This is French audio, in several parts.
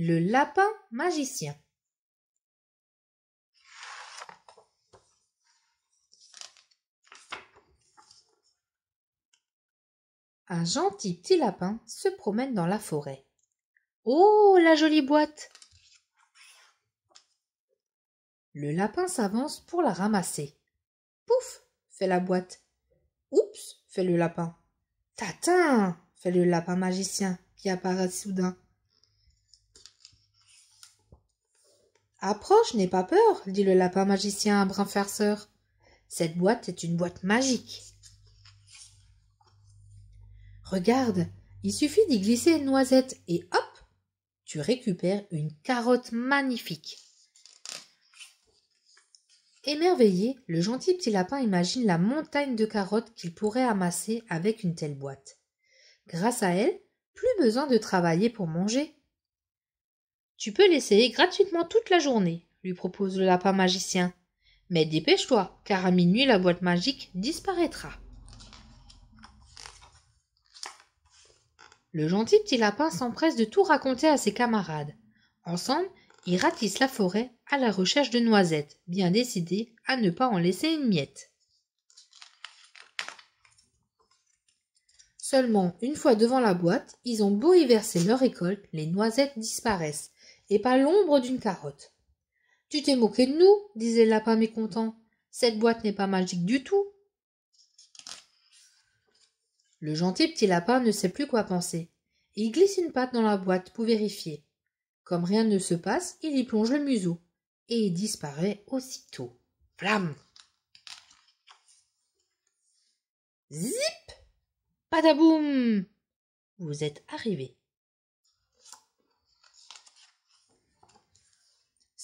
Le lapin magicien. Un gentil petit lapin se promène dans la forêt. Oh, la jolie boîte Le lapin s'avance pour la ramasser. Pouf fait la boîte. Oups fait le lapin. Tatin fait le lapin magicien qui apparaît soudain. Approche, n'aie pas peur, dit le lapin magicien à Brin farceur. Cette boîte est une boîte magique. Regarde, il suffit d'y glisser une noisette et hop, tu récupères une carotte magnifique. Émerveillé, le gentil petit lapin imagine la montagne de carottes qu'il pourrait amasser avec une telle boîte. Grâce à elle, plus besoin de travailler pour manger. Tu peux l'essayer gratuitement toute la journée, lui propose le lapin magicien. Mais dépêche-toi, car à minuit la boîte magique disparaîtra. Le gentil petit lapin s'empresse de tout raconter à ses camarades. Ensemble, ils ratissent la forêt à la recherche de noisettes, bien décidés à ne pas en laisser une miette. Seulement, une fois devant la boîte, ils ont beau y verser leur récolte, les noisettes disparaissent, et pas l'ombre d'une carotte. Tu t'es moqué de nous, disait le lapin mécontent. Cette boîte n'est pas magique du tout. Le gentil petit lapin ne sait plus quoi penser. Il glisse une patte dans la boîte pour vérifier. Comme rien ne se passe, il y plonge le museau. Et il disparaît aussitôt. Flamme Zip Padaboum Vous êtes arrivé.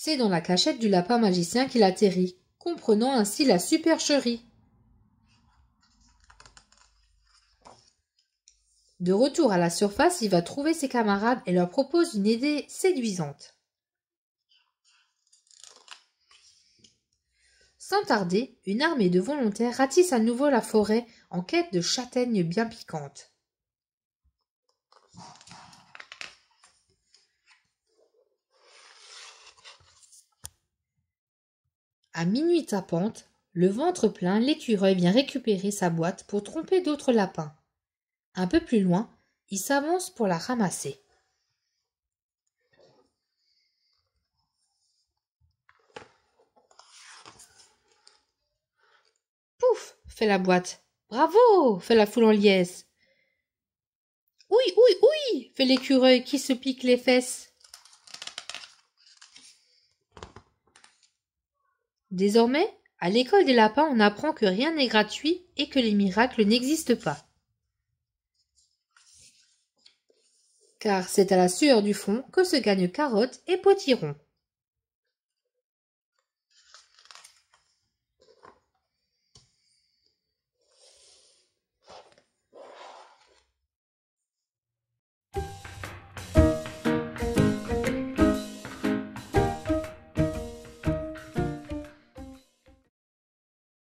C'est dans la cachette du lapin magicien qu'il atterrit, comprenant ainsi la supercherie. De retour à la surface, il va trouver ses camarades et leur propose une idée séduisante. Sans tarder, une armée de volontaires ratisse à nouveau la forêt en quête de châtaignes bien piquantes. À minuit tapante, le ventre plein, l'écureuil vient récupérer sa boîte pour tromper d'autres lapins. Un peu plus loin, il s'avance pour la ramasser. Pouf fait la boîte. Bravo fait la foule en liesse. Oui, oui, oui fait l'écureuil qui se pique les fesses. Désormais, à l'école des lapins, on apprend que rien n'est gratuit et que les miracles n'existent pas. Car c'est à la sueur du fond que se gagnent carottes et potirons.